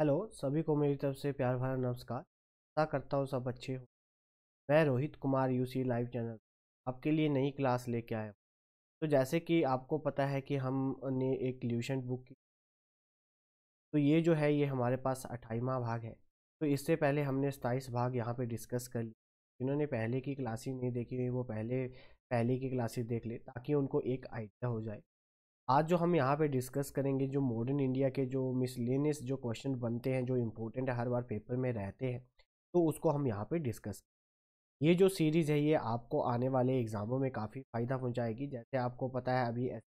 hello सभी को मेरी तरफ से प्यार भरा नमस्कार आशा करता हूँ सब अच्छे हो मैं Rohit Kumar UC live channel आपके लिए नई क्लास लेके आया हूँ तो जैसे कि आपको पता है कि हमने एक ल्यूशन बुक की तो ये जो है ये हमारे पास अट्ठाईवा भाग है तो इससे पहले हमने सताईस भाग यहाँ पर डिस्कस कर लिया जिन्होंने पहले की क्लासेज नहीं देखी हुई वो पहले पहले की क्लासेज देख ले ताकि उनको एक आइडिया हो जाए आज जो हम यहाँ पे डिस्कस करेंगे जो मॉडर्न इंडिया के जो मिसलिनियस जो क्वेश्चन बनते हैं जो इम्पोर्टेंट हर बार पेपर में रहते हैं तो उसको हम यहाँ पे डिस्कस ये जो सीरीज़ है ये आपको आने वाले एग्ज़ामों में काफ़ी फ़ायदा पहुँचाएगी जैसे आपको पता है अभी एस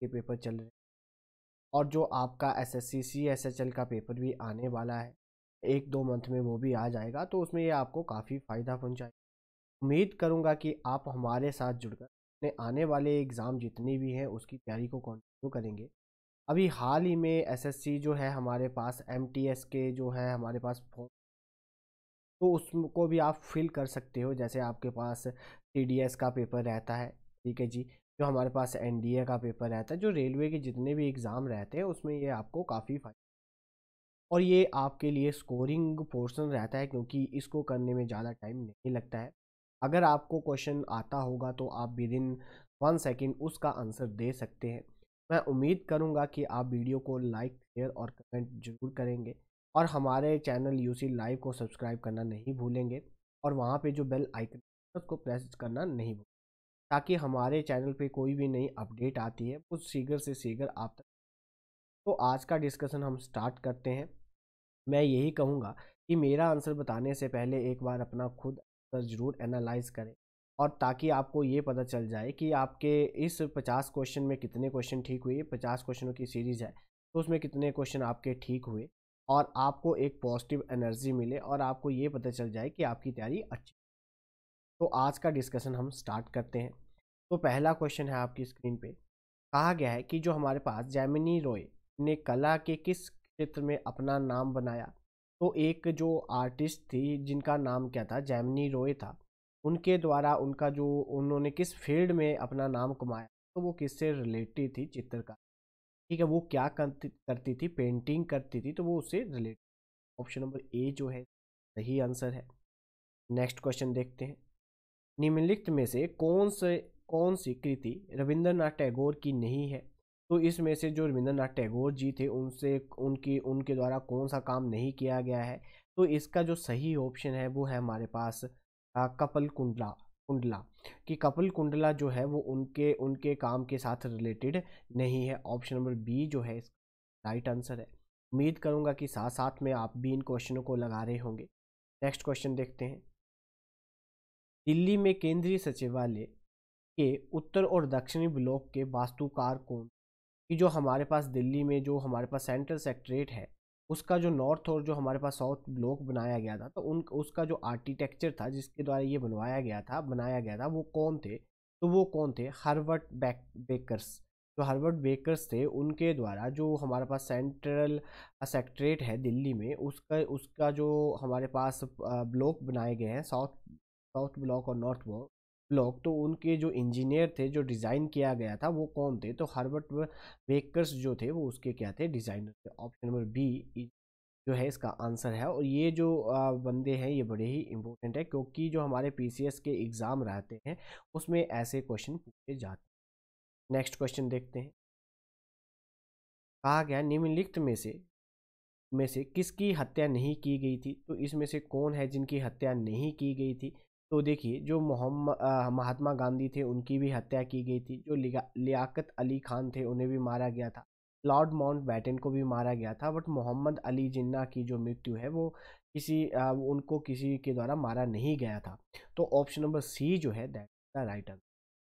के पेपर चल रहे हैं और जो आपका S S C C S L का पेपर भी आने वाला है एक दो मंथ में वो भी आ जाएगा तो उसमें ये आपको काफ़ी फ़ायदा पहुँचाएगा उम्मीद करूँगा कि आप हमारे साथ जुड़कर अपने आने वाले एग्ज़ाम जितने भी हैं उसकी तैयारी को कंटिन्यू करेंगे अभी हाल ही में एसएससी जो है हमारे पास एमटीएस के जो है हमारे पास फॉर्म तो उसको भी आप फिल कर सकते हो जैसे आपके पास टी का पेपर रहता है ठीक है जी जो हमारे पास एन का पेपर रहता है जो रेलवे के जितने भी एग्ज़ाम रहते हैं उसमें ये आपको काफ़ी फायदा और ये आपके लिए स्कोरिंग पोर्शन रहता है क्योंकि इसको करने में ज़्यादा टाइम नहीं लगता है अगर आपको क्वेश्चन आता होगा तो आप विद इन वन सेकेंड उसका आंसर दे सकते हैं मैं उम्मीद करूंगा कि आप वीडियो को लाइक शेयर और कमेंट जरूर करेंगे और हमारे चैनल यूसी लाइव को सब्सक्राइब करना नहीं भूलेंगे और वहाँ पे जो बेल आइकन उसको प्रेस करना नहीं भूलेंगे ताकि हमारे चैनल पे कोई भी नई अपडेट आती है कुछ सीगर से सीगर आप तक तो आज का डिस्कशन हम स्टार्ट करते हैं मैं यही कहूँगा कि मेरा आंसर बताने से पहले एक बार अपना खुद पर ज़रूर एनालाइज करें और ताकि आपको ये पता चल जाए कि आपके इस पचास क्वेश्चन में कितने क्वेश्चन ठीक हुए पचास क्वेश्चनों की सीरीज़ है तो उसमें कितने क्वेश्चन आपके ठीक हुए और आपको एक पॉजिटिव एनर्जी मिले और आपको ये पता चल जाए कि आपकी तैयारी अच्छी तो आज का डिस्कशन हम स्टार्ट करते हैं तो पहला क्वेश्चन है आपकी स्क्रीन पे कहा गया है कि जो हमारे पास जैमिनी रॉय ने कला के किस क्षेत्र में अपना नाम बनाया तो एक जो आर्टिस्ट थी जिनका नाम क्या था जैमनी रोए था उनके द्वारा उनका जो उन्होंने किस फील्ड में अपना नाम कमाया तो वो किससे रिलेटेड थी चित्रकार ठीक है वो क्या करती करती थी पेंटिंग करती थी तो वो उससे रिलेटेड ऑप्शन नंबर ए जो है सही आंसर है नेक्स्ट क्वेश्चन देखते हैं निम्नलिखित में से कौन से कौन सी कृति रविंद्रनाथ टैगोर की नहीं है तो इसमें से जो रविंद्रनाथ टैगोर जी थे उनसे उनकी उनके द्वारा कौन सा काम नहीं किया गया है तो इसका जो सही ऑप्शन है वो है हमारे पास कपल कुंडला कुंडला कि कपिल कुंडला जो है वो उनके उनके काम के साथ रिलेटेड नहीं है ऑप्शन नंबर बी जो है राइट आंसर है उम्मीद करूंगा कि साथ साथ में आप भी इन क्वेश्चनों को लगा रहे होंगे नेक्स्ट क्वेश्चन देखते हैं दिल्ली में केंद्रीय सचिवालय के उत्तर और दक्षिणी ब्लॉक के वास्तुकार कौन कि जो हमारे पास दिल्ली में जो हमारे पास सेंट्रल सेक्ट्रेट है उसका जो नॉर्थ और जो हमारे पास साउथ ब्लॉक बनाया गया था तो उन उसका जो आर्किटेक्चर था जिसके द्वारा ये बनवाया गया था बनाया गया था वो कौन थे तो वो कौन थे हार्वर्ट बैक बेकर्स जो तो हार्वर्ट बेकर्स थे उनके द्वारा जो हमारे पास सेंट्रल सेक्ट्रेट है दिल्ली में उसका उसका जो हमारे पास ब्लॉक बनाए गए हैं साउथ साउथ ब्लॉक और नॉर्थ ब्लॉक ब्लॉक तो उनके जो इंजीनियर थे जो डिज़ाइन किया गया था वो कौन थे तो हार्बर्ट वेकर्स जो थे वो उसके क्या थे डिज़ाइनर थे ऑप्शन नंबर बी जो है इसका आंसर है और ये जो बंदे हैं ये बड़े ही इम्पोर्टेंट है क्योंकि जो हमारे पी के एग्ज़ाम रहते हैं उसमें ऐसे क्वेश्चन पूछे जाते हैं नेक्स्ट क्वेश्चन देखते हैं कहा गया निम्नलिखित में से में से किसकी हत्या नहीं की गई थी तो इसमें से कौन है जिनकी हत्या नहीं की गई थी तो देखिए जो महात्मा गांधी थे उनकी भी हत्या की गई थी जो लियाकत अली खान थे उन्हें भी मारा गया था लॉर्ड माउंट बैटन को भी मारा गया था बट मोहम्मद अली जिन्ना की जो मृत्यु है वो किसी आ, उनको किसी के द्वारा मारा नहीं गया था तो ऑप्शन नंबर सी जो है दैट द राइट आंसर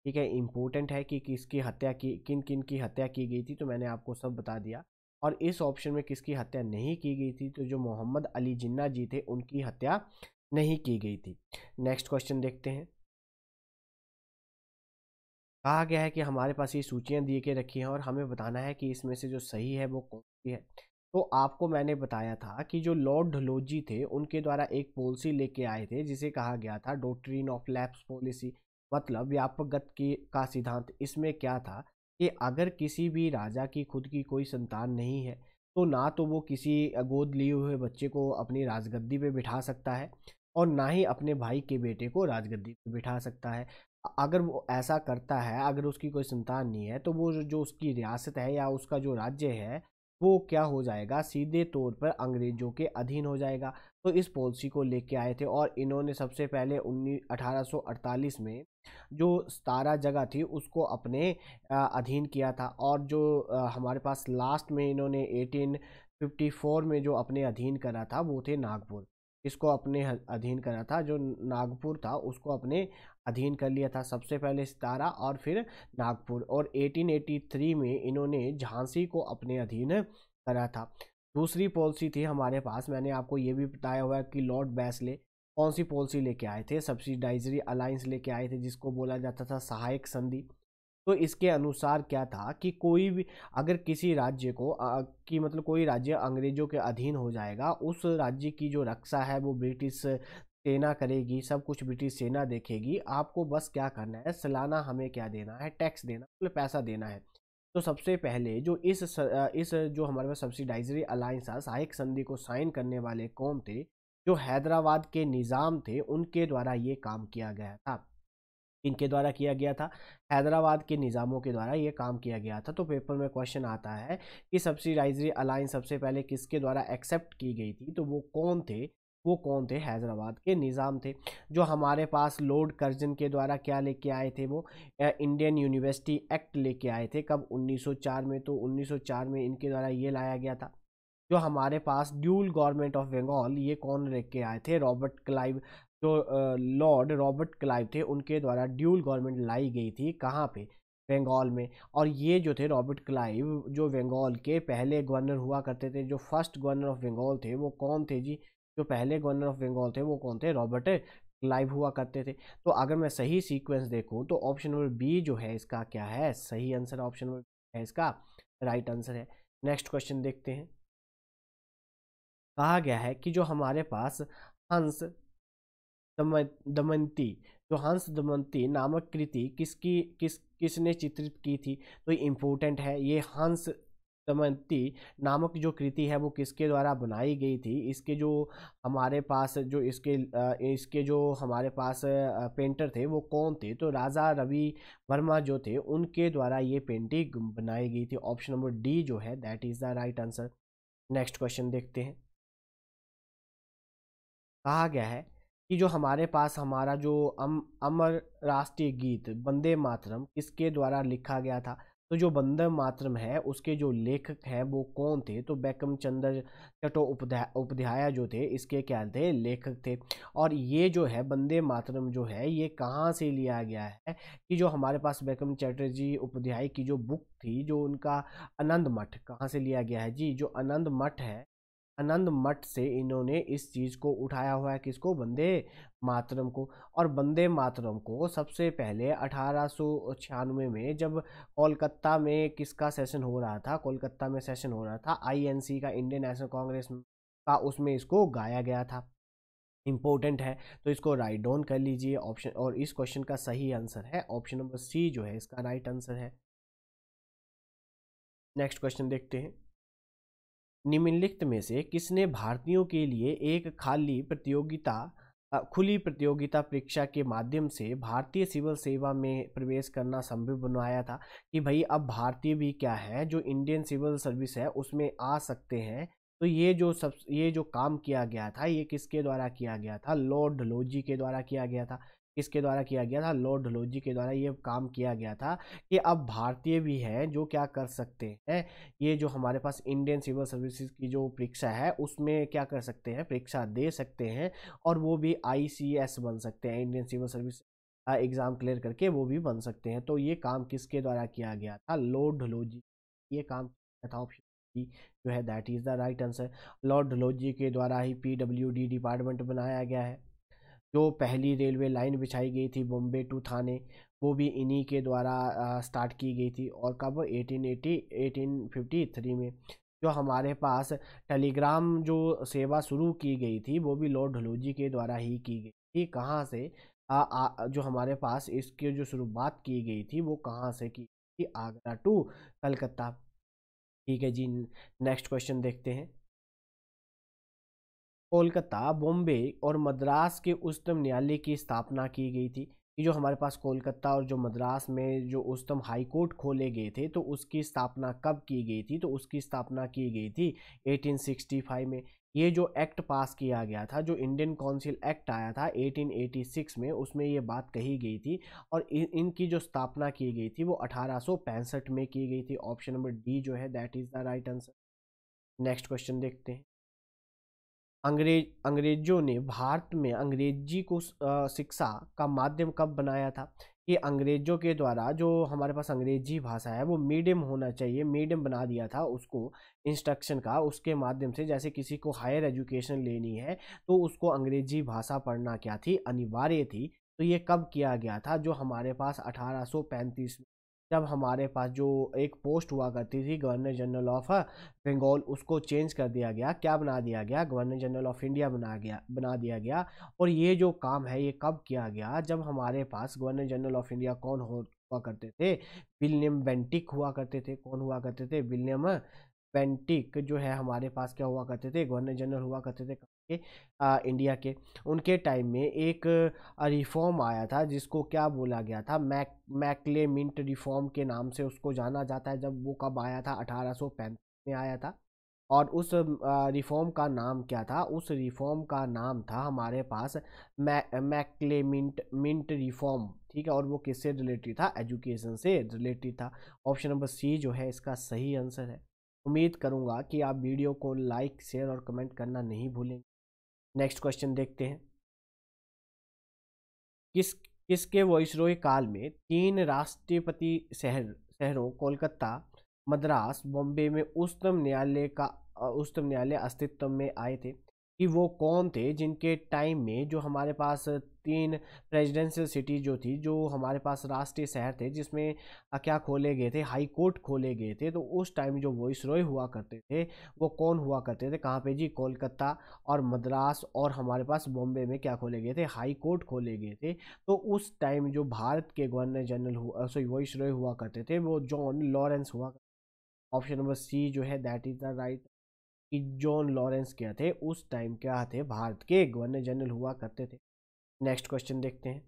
ठीक है इम्पोर्टेंट है कि किसकी हत्या की किन किन की हत्या की गई थी तो मैंने आपको सब बता दिया और इस ऑप्शन में किसकी हत्या नहीं की गई थी तो जो मोहम्मद अली जिन्ना जी थे उनकी हत्या नहीं की गई थी नेक्स्ट क्वेश्चन देखते हैं कहा गया है कि हमारे पास ये सूचियाँ दिए के रखी हैं और हमें बताना है कि इसमें से जो सही है वो कौन सी है तो आपको मैंने बताया था कि जो लॉर्ड ढलोजी थे उनके द्वारा एक पॉलिसी लेके आए थे जिसे कहा गया था डोट्रीन ऑफ लैप्स पॉलिसी मतलब गत की का सिद्धांत इसमें क्या था कि अगर किसी भी राजा की खुद की कोई संतान नहीं है तो ना तो वो किसी गोद लिए हुए बच्चे को अपनी राजगद्दी पे बिठा सकता है और ना ही अपने भाई के बेटे को राजगद्दी पे बिठा सकता है अगर वो ऐसा करता है अगर उसकी कोई संतान नहीं है तो वो जो उसकी रियासत है या उसका जो राज्य है वो क्या हो जाएगा सीधे तौर पर अंग्रेज़ों के अधीन हो जाएगा तो इस पॉलिसी को लेके आए थे और इन्होंने सबसे पहले उन्नीस अठारह में जो सतारा जगह थी उसको अपने अधीन किया था और जो हमारे पास लास्ट में इन्होंने 1854 में जो अपने अधीन करा था वो थे नागपुर इसको अपने अधीन करा था जो नागपुर था उसको अपने अधीन कर लिया था सबसे पहले सितारा और फिर नागपुर और 1883 में इन्होंने झांसी को अपने अधीन करा था दूसरी पॉलिसी थी हमारे पास मैंने आपको ये भी बताया हुआ है कि लॉर्ड बैसले कौन सी पॉलिसी लेके आए थे सब्सिडाइजरी अलायंस लेके आए थे जिसको बोला जाता था सहायक संधि तो इसके अनुसार क्या था कि कोई भी अगर किसी राज्य को कि मतलब कोई राज्य अंग्रेजों के अधीन हो जाएगा उस राज्य की जो रक्षा है वो ब्रिटिश सेना करेगी सब कुछ ब्रिटिश सेना देखेगी आपको बस क्या करना है सालाना हमें क्या देना है टैक्स देना मतलब पैसा देना है तो सबसे पहले जो इस इस जो हमारे पास सब्सिडाइजरी अलायंस था सहायक संधि को साइन करने वाले कौम थे जो हैदराबाद के निज़ाम थे उनके द्वारा ये काम किया गया था इनके द्वारा किया गया था हैदराबाद के निज़ामों के द्वारा ये काम किया गया था तो पेपर में क्वेश्चन आता है कि सब्सिडाइजरी अलायंस सबसे पहले किसके द्वारा एक्सेप्ट की गई थी तो वो कौन थे वो कौन थे हैदराबाद के निज़ाम थे जो हमारे पास लॉर्ड कर्जन के द्वारा क्या लेके आए थे वो इंडियन यूनिवर्सिटी एक्ट लेके आए थे कब 1904 में तो 1904 में इनके द्वारा ये लाया गया था जो हमारे पास ड्यूल गवर्नमेंट ऑफ बंगाल ये कौन लेके आए थे रॉबर्ट क्लाइव जो लॉर्ड रॉबर्ट क्लाइव थे उनके द्वारा ड्यूल गवर्नमेंट लाई गई थी कहाँ पर बंगाल में और ये जो थे रॉबर्ट क्लाइव जो बंगाल के पहले गवर्नर हुआ करते थे जो फर्स्ट गवर्नर ऑफ बंगाल थे वो कौन थे जी जो पहले गवर्नर ऑफ बंगाल थे वो कौन थे रॉबर्ट क्लाइव हुआ करते थे तो अगर मैं सही सीक्वेंस देखूँ तो ऑप्शन नंबर बी जो है इसका क्या है सही आंसर ऑप्शन नंबर है इसका राइट आंसर है नेक्स्ट क्वेश्चन देखते हैं कहा गया है कि जो हमारे पास हंस दमंती जो हंस दमंती नामक कृति किसकी किस किसने चित्रित की थी तो इम्पोर्टेंट है ये हंस दमयंती नामक जो कृति है वो किसके द्वारा बनाई गई थी इसके जो हमारे पास जो इसके इसके जो हमारे पास पेंटर थे वो कौन थे तो राजा रवि वर्मा जो थे उनके द्वारा ये पेंटिंग बनाई गई थी ऑप्शन नंबर डी जो है that is the right answer next question देखते हैं कहा गया है कि जो हमारे पास हमारा जो अम अमर राष्ट्रीय गीत वंदे मातरम किसके द्वारा लिखा गया था तो जो बंदर मातरम है उसके जो लेखक हैं वो कौन थे तो बैकम चंद्र चटो उपध्या उपाध्याय जो थे इसके क्या थे लेखक थे और ये जो है बंदे मातरम जो है ये कहाँ से लिया गया है कि जो हमारे पास बैकम चटर्जी उपाध्याय की जो बुक थी जो उनका आनंद मठ कहाँ से लिया गया है जी जो आनंद मठ है आनंद मठ से इन्होंने इस चीज़ को उठाया हुआ है किसको वंदे मातरम को और वंदे मातरम को सबसे पहले अठारह में जब कोलकाता में किसका सेशन हो रहा था कोलकाता में सेशन हो रहा था आईएनसी का इंडियन नेशनल कांग्रेस का उसमें इसको गाया गया था इम्पोर्टेंट है तो इसको राइट डाउन कर लीजिए ऑप्शन और इस क्वेश्चन का सही आंसर है ऑप्शन नंबर सी जो है इसका राइट आंसर है नेक्स्ट क्वेश्चन देखते हैं निम्नलिखित में से किसने भारतीयों के लिए एक खाली प्रतियोगिता खुली प्रतियोगिता परीक्षा के माध्यम से भारतीय सिविल सेवा में प्रवेश करना संभव बनवाया था कि भाई अब भारतीय भी क्या है जो इंडियन सिविल सर्विस है उसमें आ सकते हैं तो ये जो सब ये जो काम किया गया था ये किसके द्वारा किया गया था लॉर्ड लोजी के द्वारा किया गया था किसके द्वारा किया गया था लॉर्ड डलहौजी के द्वारा ये काम किया गया था कि अब भारतीय भी हैं जो क्या कर सकते हैं ये जो हमारे पास इंडियन सिविल सर्विसेज की जो परीक्षा है उसमें क्या कर सकते हैं परीक्षा दे सकते हैं और वो भी आई बन सकते हैं Indian civil service exam clear करके वो भी बन सकते हैं तो ये काम किसके द्वारा किया गया था लॉर्ड डलहौजी ये काम किया था ऑप्शन जो है that is the right answer lord Dalhousie के द्वारा ही पीडब्ल्यूडी डिपार्टमेंट बनाया गया है जो पहली रेलवे लाइन बिछाई गई थी बॉम्बे टू थाने वो भी इन्हीं के द्वारा स्टार्ट की गई थी और कब 1880 1853 में जो हमारे पास टेलीग्राम जो सेवा शुरू की गई थी वो भी लॉर्ड ढलोजी के द्वारा ही की गई थी कहाँ से आ, आ, जो हमारे पास इसकी जो शुरुआत की गई थी वो कहाँ से की थी आगरा टू कलकत्ता ठीक है जी नेक्स्ट क्वेश्चन देखते हैं कोलकाता बॉम्बे और मद्रास के उच्चतम न्यायालय की स्थापना की गई थी कि जो हमारे पास कोलकाता और जो मद्रास में जो उच्चतम हाई कोर्ट खोले गए थे तो उसकी स्थापना कब की गई थी तो उसकी स्थापना की गई थी 1865 में ये जो एक्ट पास किया गया था जो इंडियन काउंसिल एक्ट आया था 1886 में उसमें ये बात कही गई थी और इनकी जो स्थापना की गई थी वो अठारह में की गई थी ऑप्शन नंबर डी जो है that is the right answer next question देखते हैं अंग्रेज अंग्रेजों ने भारत में अंग्रेजी को शिक्षा का माध्यम कब बनाया था कि अंग्रेजों के द्वारा जो हमारे पास अंग्रेजी भाषा है वो मीडियम होना चाहिए मीडियम बना दिया था उसको इंस्ट्रक्शन का उसके माध्यम से जैसे किसी को हायर एजुकेशन लेनी है तो उसको अंग्रेजी भाषा पढ़ना क्या थी अनिवार्य थी तो ये कब किया गया था जो हमारे पास 1835 में तब हमारे पास जो एक पोस्ट हुआ करती थी गवर्नर जनरल ऑफ बंगाल उसको चेंज कर दिया गया क्या बना दिया गया गवर्नर जनरल ऑफ इंडिया बना गया बना दिया गया और ये जो काम है ये कब किया गया जब हमारे पास गवर्नर जनरल ऑफ इंडिया कौन हो हुआ करते थे विलियम बेंटिक हुआ करते थे कौन हुआ करते थे विलियम बेंटिक जो है हमारे पास क्या हुआ करते थे गवर्नर जनरल हुआ करते थे आ, इंडिया के उनके टाइम में एक रिफॉर्म आया था जिसको क्या बोला गया था मैक मैकले मिंट रिफॉर्म के नाम से उसको जाना जाता है जब वो कब आया था अठारह में आया था और उस रिफॉर्म का नाम क्या था उस रिफॉर्म का नाम था हमारे पास मै मैकले मिंट मिंट रिफॉर्म ठीक है और वो किससे रिलेटेड था एजुकेशन से रिलेटेड था ऑप्शन नंबर सी जो है इसका सही आंसर है उम्मीद करूँगा कि आप वीडियो को लाइक शेयर और कमेंट करना नहीं भूलेंगे नेक्स्ट क्वेश्चन देखते हैं किस किसके वॉइसरॉय काल में तीन राष्ट्रपति शहर शहरों कोलकाता मद्रास बॉम्बे में उच्चतम न्यायालय का उच्चतम न्यायालय अस्तित्व में आए थे कि वो कौन थे जिनके टाइम में जो हमारे पास तीन प्रेसिडेंशियल सिटी जो थी जो हमारे पास राष्ट्रीय शहर थे जिसमें क्या खोले गए थे हाई कोर्ट खोले गए थे तो उस टाइम जो वॉइस रॉय हुआ करते थे वो कौन हुआ करते थे कहाँ पे जी कोलकाता और मद्रास और हमारे पास बॉम्बे में क्या खोले गए थे हाई कोर्ट खोले गए थे तो उस टाइम जो भारत के गवर्नर जनरल हुआ सॉरी वॉइस रॉय हुआ करते थे वो जॉन लॉरेंस हुआ ऑप्शन नंबर सी जो है दैट इज़ द राइट कि जॉन लॉरेंस क्या थे उस टाइम क्या थे भारत के गवर्नर जनरल हुआ करते थे नेक्स्ट क्वेश्चन देखते हैं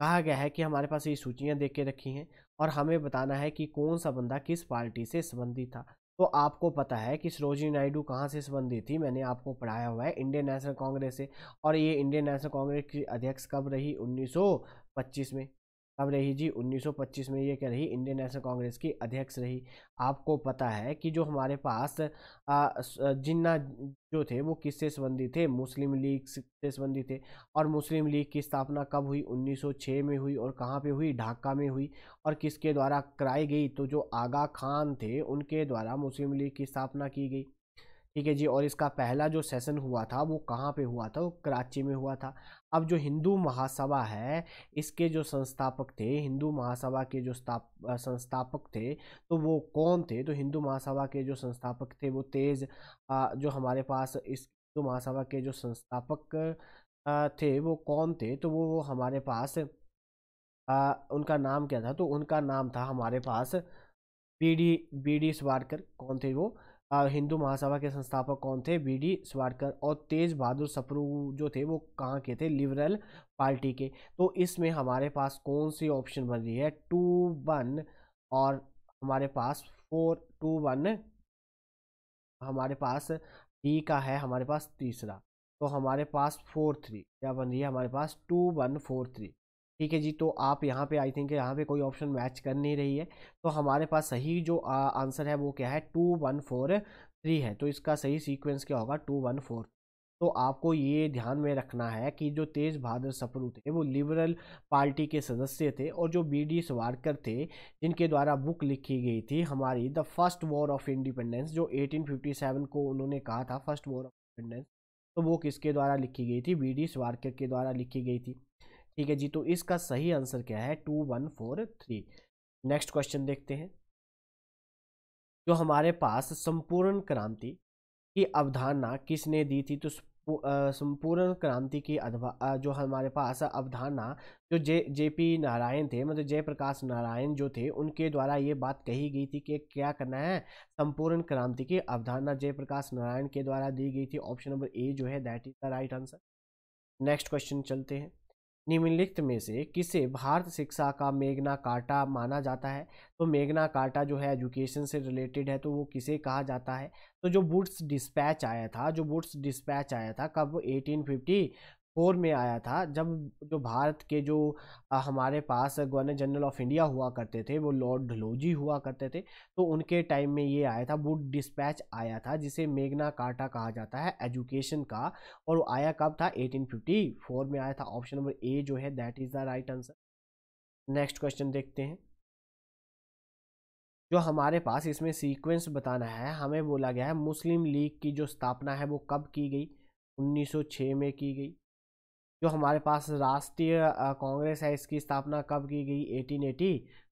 कहा गया है कि हमारे पास ये सूचियां देख के रखी हैं और हमें बताना है कि कौन सा बंदा किस पार्टी से संबंधित था तो आपको पता है कि सरोजिनी नायडू कहाँ से संबंधित थी मैंने आपको पढ़ाया हुआ है इंडियन नेशनल कांग्रेस से और ये इंडियन नेशनल कांग्रेस की अध्यक्ष कब रही 1925 में कब रही जी 1925 में ये कह रही इंडियन नेशनल कांग्रेस की अध्यक्ष रही आपको पता है कि जो हमारे पास जिन्ना जो थे वो किससे संबंधित थे मुस्लिम लीग से संबंधित थे और मुस्लिम लीग की स्थापना कब हुई 1906 में हुई और कहाँ पे हुई ढाका में हुई और किसके द्वारा कराई गई तो जो आगा खान थे उनके द्वारा मुस्लिम लीग की स्थापना की गई ठीक है जी और इसका पहला जो सेशन हुआ था वो कहाँ पे हुआ था वो कराची में हुआ था अब जो हिंदू महासभा है इसके जो संस्थापक थे हिंदू महासभा के जो संस्थापक थे तो वो कौन थे तो हिंदू महासभा के जो संस्थापक थे वो तेज जो हमारे पास इस हिंदू महासभा के जो संस्थापक थे वो कौन थे तो वो हमारे पास आ, उनका नाम क्या था तो उनका नाम था हमारे पास B D B D Savarkar कौन थे वो हिंदू महासभा के संस्थापक कौन थे बी डी स्वाडकर और तेज बहादुर सप्रू जो थे वो कहाँ के थे लिबरल पार्टी के तो इसमें हमारे पास कौन सी ऑप्शन बन रही है टू वन और हमारे पास फोर टू वन हमारे पास डी का है हमारे पास तीसरा तो हमारे पास फोर थ्री क्या बन रही है हमारे पास टू वन फोर थ्री ठीक है जी तो आप यहाँ पे आई थिंक यहाँ पे कोई ऑप्शन मैच कर नहीं रही है तो हमारे पास सही जो आंसर है वो क्या है टू वन फोर थ्री है तो इसका सही सीक्वेंस क्या होगा टू वन फोर तो आपको ये ध्यान में रखना है कि जो तेज बहादुर सपरू थे वो लिबरल पार्टी के सदस्य थे और जो बी डी सवारकर थे जिनके द्वारा बुक लिखी गई थी हमारी the first war of independence जो 1857 को उन्होंने कहा था फर्स्ट वॉर ऑफ इंडिपेंडेंस तो वो किसके द्वारा लिखी गई थी बी डी सवारकर के द्वारा लिखी गई थी ठीक है जी तो इसका सही आंसर क्या है two one four three next question देखते हैं जो हमारे पास संपूर्ण क्रांति की अवधारणा किसने दी थी तो संपूर्ण क्रांति की जो हमारे पास अवधारणा जो जे जे पी नारायण थे मतलब जयप्रकाश नारायण जो थे उनके द्वारा ये बात कही गई थी कि क्या करना है संपूर्ण क्रांति की अवधारणा जयप्रकाश नारायण के द्वारा दी गई थी ऑप्शन नंबर ए जो है that is the right answer next question चलते हैं निम्नलिखित में से किसे भारत शिक्षा का मेघना कार्टा माना जाता है तो मेघना कार्टा जो है एजुकेशन से रिलेटेड है तो वो किसे कहा जाता है तो जो बुट्स डिस्पैच आया था जो बुट्स डिस्पैच आया था कब 1850 फोर में आया था जब जो भारत के जो हमारे पास गवर्नर जनरल ऑफ इंडिया हुआ करते थे वो लॉर्ड ढलोजी हुआ करते थे तो उनके टाइम में ये आया था बुड डिस्पैच आया था जिसे मेघना कार्टा कहा जाता है एजुकेशन का और वो आया कब था 1854 में आया था ऑप्शन नंबर ए जो है that is the right answer next question देखते हैं जो हमारे पास इसमें सीक्वेंस बताना है हमें बोला गया है मुस्लिम लीग की जो स्थापना है वो कब की गई 1906 में की गई जो हमारे पास राष्ट्रीय कांग्रेस है इसकी स्थापना कब की गई एटीन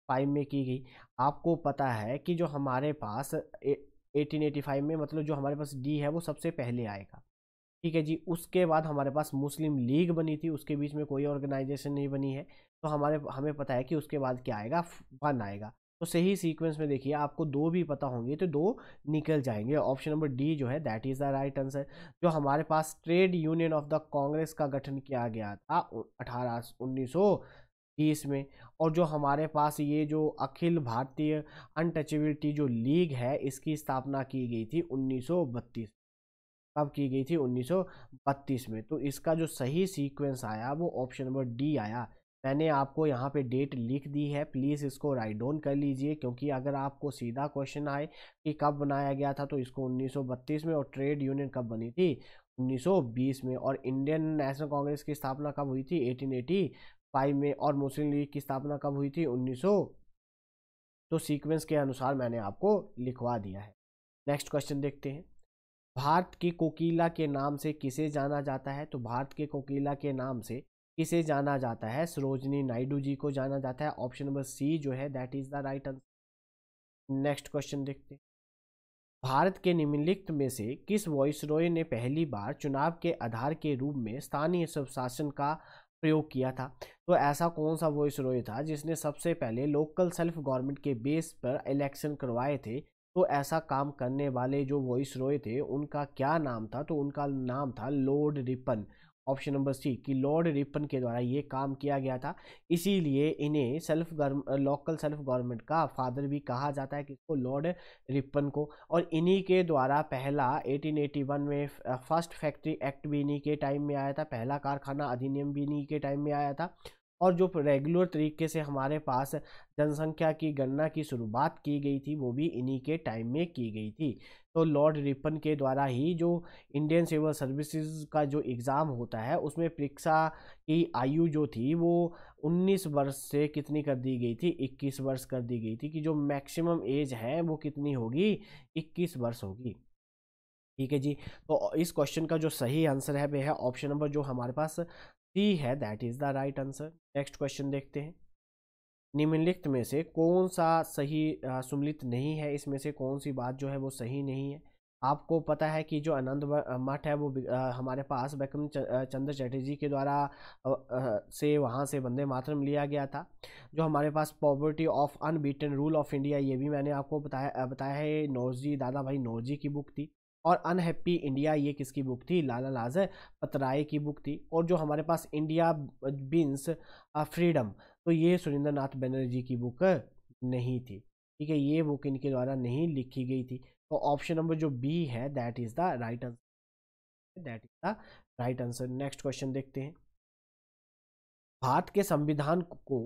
फाइव में की गई आपको पता है कि जो हमारे पास एटीन एटी फाइव में मतलब जो हमारे पास डी है वो सबसे पहले आएगा ठीक है जी उसके बाद हमारे पास मुस्लिम लीग बनी थी उसके बीच में कोई ऑर्गेनाइजेशन नहीं बनी है तो हमारे हमें पता है कि उसके बाद क्या आएगा वन आएगा तो सही सीक्वेंस में देखिए आपको दो भी पता होंगे तो दो निकल जाएंगे ऑप्शन नंबर डी जो है that is the right answer जो हमारे पास trade union of the Congress का गठन किया गया था अठारह उन्नीस में और जो हमारे पास ये जो अखिल भारतीय अनटचेबिलिटी जो लीग है इसकी स्थापना की गई थी उन्नीस कब की गई थी 1932 में तो इसका जो सही सीक्वेंस आया वो ऑप्शन नंबर डी आया मैंने आपको यहाँ पे डेट लिख दी है प्लीज़ इसको राइट डाउन कर लीजिए क्योंकि अगर आपको सीधा क्वेश्चन आए कि कब बनाया गया था तो इसको 1932 में और ट्रेड यूनियन कब बनी थी 1920 में और इंडियन नेशनल कांग्रेस की स्थापना कब हुई थी 1885 में और मुस्लिम लीग की स्थापना कब हुई थी 1900 तो सीक्वेंस के अनुसार मैंने आपको लिखवा दिया है नेक्स्ट क्वेश्चन देखते हैं भारत के कोकिला के नाम से किसे जाना जाता है तो भारत के कोकिला के नाम से किसे जाना जाता है सरोजनी नायडू जी को जाना जाता है ऑप्शन नंबर सी जो है that is the right answer next question देखते हैं भारत के निम्नलिखित में से किस वॉइस रॉय ने पहली बार चुनाव के आधार के रूप में स्थानीय स्वशासन का प्रयोग किया था तो ऐसा कौन सा वॉइस रॉय था जिसने सबसे पहले लोकल सेल्फ गवर्नमेंट के बेस पर इलेक्शन करवाए थे तो ऐसा काम करने वाले जो वॉइस रॉय थे उनका क्या नाम था तो उनका नाम था lord Ripon option number C कि लॉर्ड रिपन के द्वारा ये काम किया गया था इसीलिए इन्हें सेल्फ लोकल सेल्फ गवर्नमेंट का फादर भी कहा जाता है किसको लॉर्ड रिपन को और इन्हीं के द्वारा पहला 1881 में फर्स्ट फैक्ट्री एक्ट भी इन्हीं के टाइम में आया था पहला कारखाना अधिनियम भी इन्हीं के टाइम में आया था और जो रेगुलर तरीके से हमारे पास जनसंख्या की गणना की शुरुआत की गई थी वो भी इन्हीं के टाइम में की गई थी तो लॉर्ड रिपन के द्वारा ही जो इंडियन सिविल सर्विसेज का जो एग्ज़ाम होता है उसमें परीक्षा की आयु जो थी वो 19 वर्ष से कितनी कर दी गई थी 21 वर्ष कर दी गई थी कि जो मैक्सिमम एज है वो कितनी होगी 21 वर्ष होगी ठीक है जी तो इस क्वेश्चन का जो सही आंसर है वह है ऑप्शन नंबर जो हमारे पास सी है that is the right answer next question देखते हैं निम्नलिखित में से कौन सा सही सुमिलित नहीं है इसमें से कौन सी बात जो है वो सही नहीं है आपको पता है कि जो आनंद मठ है वो हमारे पास बैकम चंद्र चटर्जी के द्वारा से वहाँ से वंदे मातरम लिया गया था जो हमारे पास poverty of unBritish rule of India ये भी मैंने आपको बताया बताया है नौजी दादा भाई नौजी की बुक थी और अनहैप्पी इंडिया ये किसकी बुक थी लाला लाज पतराय की बुक थी और जो हमारे पास इंडिया बिन्स फ्रीडम तो ये सुरेंद्र नाथ बनर्जी की बुक नहीं थी ठीक है ये बुक इनके द्वारा नहीं लिखी गई थी तो ऑप्शन नंबर जो बी है that is the right answer that is the right answer next question देखते हैं भारत के संविधान को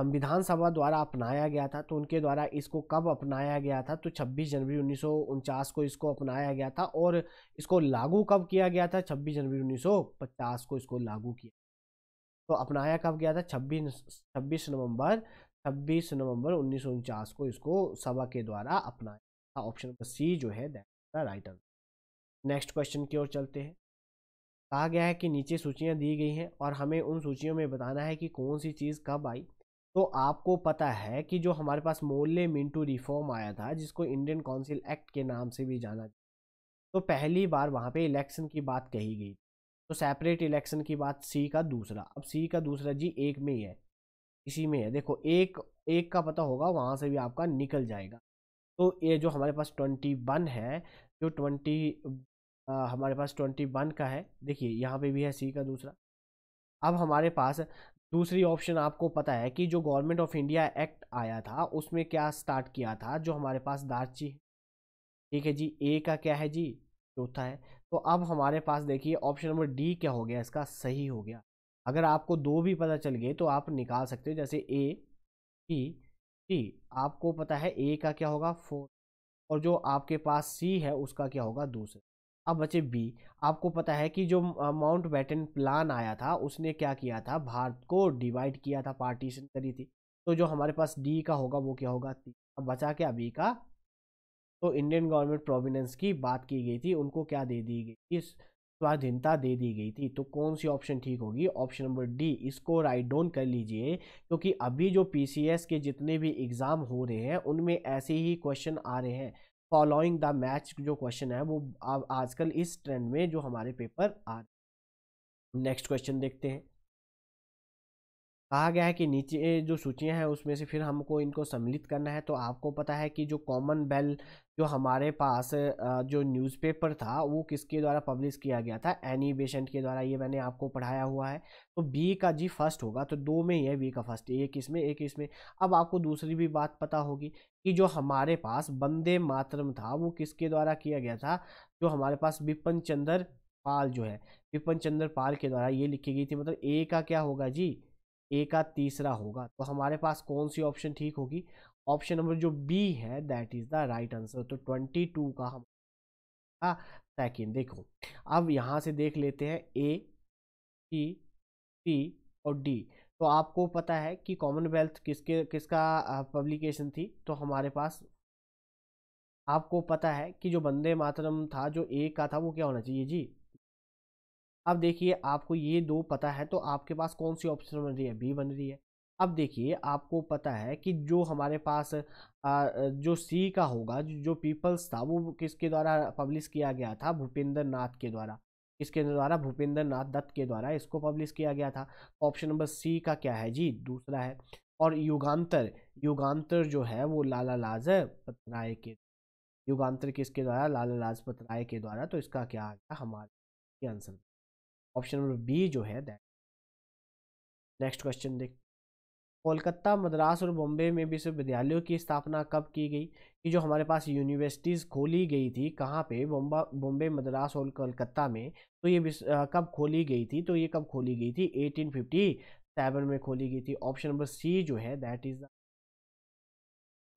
संविधान सभा द्वारा अपनाया गया था तो उनके द्वारा इसको कब अपनाया गया था तो 26 जनवरी उन्नीस को इसको अपनाया गया था और इसको लागू कब किया गया था 26 जनवरी 1950 को इसको लागू किया तो अपनाया कब गया था छब्बीस छब्बीस नवंबर छब्बीस नवंबर उन्नीस को इसको सभा के द्वारा अपनाया था ऑप्शन नंबर सी जो है राइट आंसर नेक्स्ट क्वेश्चन की ओर चलते हैं कहा गया है कि नीचे सूचियाँ दी गई हैं और हमें उन सूचियों में बताना है कि कौन सी चीज़ कब आई तो आपको पता है कि जो हमारे पास मोल्ले मिंटू रिफॉर्म आया था जिसको इंडियन काउंसिल एक्ट के नाम से भी जाना तो पहली बार वहाँ पे इलेक्शन की बात कही गई तो सेपरेट इलेक्शन की बात सी का दूसरा अब सी का दूसरा जी एक में ही है इसी में है देखो एक एक का पता होगा वहाँ से भी आपका निकल जाएगा तो ये जो हमारे पास ट्वेंटी वन है जो ट्वेंटी हमारे पास ट्वेंटी वन का है देखिए यहाँ पे भी है सी का दूसरा अब हमारे पास दूसरी ऑप्शन आपको पता है कि जो गवर्नमेंट ऑफ इंडिया एक्ट आया था उसमें क्या स्टार्ट किया था जो हमारे पास दार्ची है ठीक है जी ए का क्या है जी चौथा है तो अब हमारे पास देखिए ऑप्शन नंबर डी क्या हो गया इसका सही हो गया अगर आपको दो भी पता चल गए तो आप निकाल सकते हो जैसे ए टी टी आपको पता है ए का क्या होगा फोर और जो आपके पास सी है उसका क्या होगा दूसरा अब बचे बी आपको पता है कि जो माउंट बैटन प्लान आया था उसने क्या किया था भारत को डिवाइड किया था पार्टीशन करी थी तो जो हमारे पास डी का होगा वो क्या होगा तीन अब बचा क्या बी का तो इंडियन गवर्नमेंट प्रोविनेंस की बात की गई थी उनको क्या दे दी गई इस स्वाधीनता दे दी गई थी तो कौन सी ऑप्शन ठीक होगी ऑप्शन नंबर डी इसको राइट डाउन कर लीजिए क्योंकि अभी जो पीसीएस के जितने भी एग्ज़ाम हो रहे हैं उनमें ऐसे ही क्वेश्चन आ रहे हैं फॉलोइंग द मैच जो क्वेश्चन है वो आजकल इस ट्रेंड में जो हमारे पेपर आ रहे हैं नेक्स्ट क्वेश्चन देखते हैं कहा गया है कि नीचे जो सूचियां हैं उसमें से फिर हमको इनको सम्मिलित करना है तो आपको पता है कि जो कॉमन बेल जो हमारे पास जो न्यूज़पेपर था वो किसके द्वारा पब्लिश किया गया था एनी बेशेंट के द्वारा ये मैंने आपको पढ़ाया हुआ है तो बी का जी फर्स्ट होगा तो दो में ही है बी का फर्स्ट एक इसमें एक इसमें अब आपको दूसरी भी बात पता होगी कि जो हमारे पास वंदे मातरम था वो किसके द्वारा किया गया था जो हमारे पास विपन चंद्र पाल जो है विपन चंद्र पाल के द्वारा ये लिखी गई थी मतलब ए का क्या होगा जी ए का तीसरा होगा तो हमारे पास कौन सी ऑप्शन ठीक होगी ऑप्शन नंबर जो बी है that is the right answer तो ट्वेंटी टू का हम सेकेंड देखो अब यहाँ से देख लेते हैं ए बी सी और डी तो आपको पता है कि कॉमनवेल्थ किसके किसका पब्लिकेशन थी तो हमारे पास आपको पता है कि जो बंदे मातरम था जो ए का था वो क्या होना चाहिए जी अब देखिए आपको ये दो पता है तो आपके पास कौन सी ऑप्शन बन रही है बी बन रही है अब देखिए आपको पता है कि जो हमारे पास जो सी का होगा जो पीपल्स था वो किसके द्वारा पब्लिश किया गया था भूपेंद्र नाथ के द्वारा इसके द्वारा भूपेंद्र नाथ दत्त के द्वारा इसको पब्लिश किया गया था ऑप्शन नंबर सी का क्या है जी दूसरा है और युगांतर युगांतर जो है वो लाला लाजपत राय के युगांतर किसके द्वारा लाला लाजपत राय के द्वारा तो इसका क्या आ गया हमारे आंसर ऑप्शन नंबर बी जो है दैट नेक्स्ट क्वेश्चन देख कोलकाता मद्रास और बॉम्बे में विश्वविद्यालयों की स्थापना कब की गई कि जो हमारे पास यूनिवर्सिटीज़ खोली गई थी कहाँ पे बॉम्बा बॉम्बे मद्रास और कोलकाता में तो ये आ, कब खोली गई थी तो ये कब खोली गई थी एटीन फिफ्टी सेवन में खोली गई थी ऑप्शन नंबर सी जो है that is the